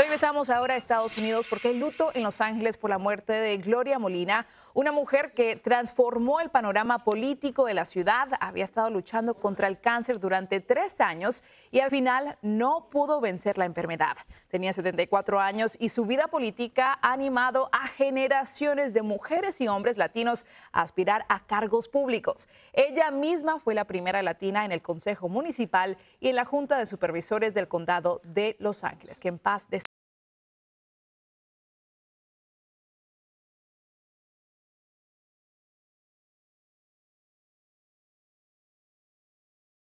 Regresamos ahora a Estados Unidos porque hay luto en Los Ángeles por la muerte de Gloria Molina, una mujer que transformó el panorama político de la ciudad, había estado luchando contra el cáncer durante tres años y al final no pudo vencer la enfermedad. Tenía 74 años y su vida política ha animado a generaciones de mujeres y hombres latinos a aspirar a cargos públicos. Ella misma fue la primera latina en el Consejo Municipal y en la Junta de Supervisores del Condado de Los Ángeles. Que en paz de